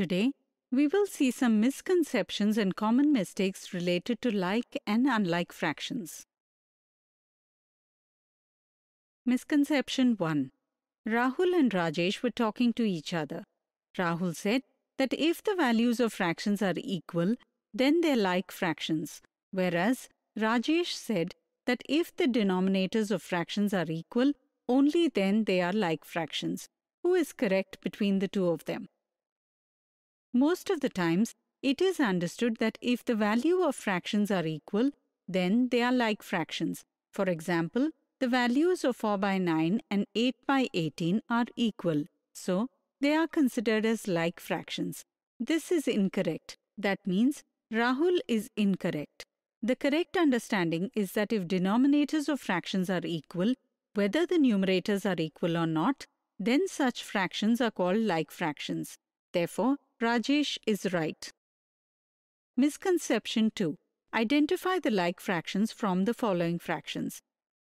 Today, we will see some misconceptions and common mistakes related to like and unlike fractions. Misconception 1 Rahul and Rajesh were talking to each other. Rahul said that if the values of fractions are equal, then they're like fractions, whereas Rajesh said that if the denominators of fractions are equal, only then they are like fractions. Who is correct between the two of them? Most of the times, it is understood that if the value of fractions are equal, then they are like fractions. For example, the values of 4 by 9 and 8 by 18 are equal, so they are considered as like fractions. This is incorrect. That means Rahul is incorrect. The correct understanding is that if denominators of fractions are equal, whether the numerators are equal or not, then such fractions are called like fractions. Therefore, Rajesh is right. Misconception 2. Identify the like fractions from the following fractions.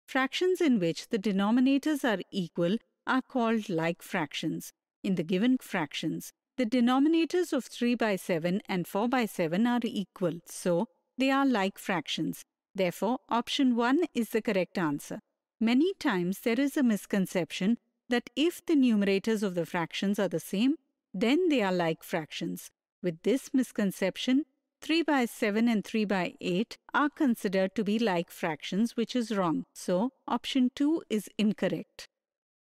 Fractions in which the denominators are equal are called like fractions. In the given fractions, the denominators of 3 by 7 and 4 by 7 are equal, so they are like fractions. Therefore, option 1 is the correct answer. Many times there is a misconception that if the numerators of the fractions are the same, then they are like fractions. With this misconception, 3 by 7 and 3 by 8 are considered to be like fractions, which is wrong. So, option 2 is incorrect.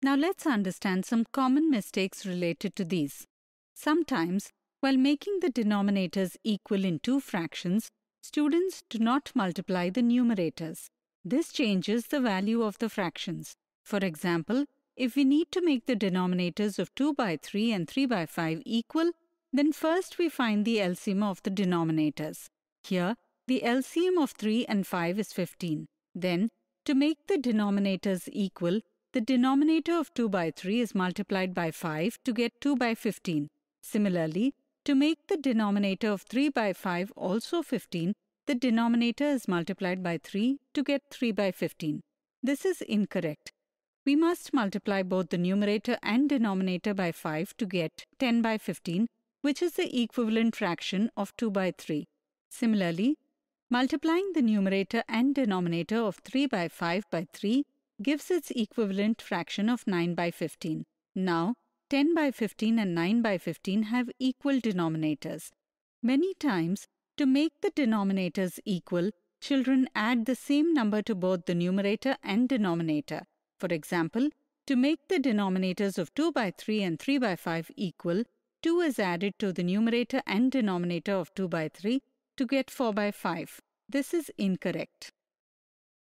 Now, let's understand some common mistakes related to these. Sometimes, while making the denominators equal in two fractions, students do not multiply the numerators. This changes the value of the fractions. For example, if we need to make the denominators of 2 by 3 and 3 by 5 equal, then first we find the LCM of the denominators. Here, the LCM of 3 and 5 is 15. Then, to make the denominators equal, the denominator of 2 by 3 is multiplied by 5 to get 2 by 15. Similarly, to make the denominator of 3 by 5 also 15, the denominator is multiplied by 3 to get 3 by 15. This is incorrect we must multiply both the numerator and denominator by 5 to get 10 by 15, which is the equivalent fraction of 2 by 3. Similarly, multiplying the numerator and denominator of 3 by 5 by 3 gives its equivalent fraction of 9 by 15. Now, 10 by 15 and 9 by 15 have equal denominators. Many times, to make the denominators equal, children add the same number to both the numerator and denominator. For example, to make the denominators of 2 by 3 and 3 by 5 equal, 2 is added to the numerator and denominator of 2 by 3 to get 4 by 5. This is incorrect.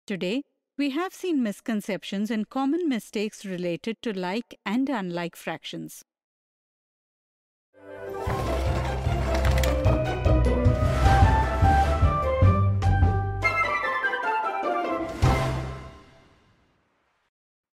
Today, we have seen misconceptions and common mistakes related to like and unlike fractions.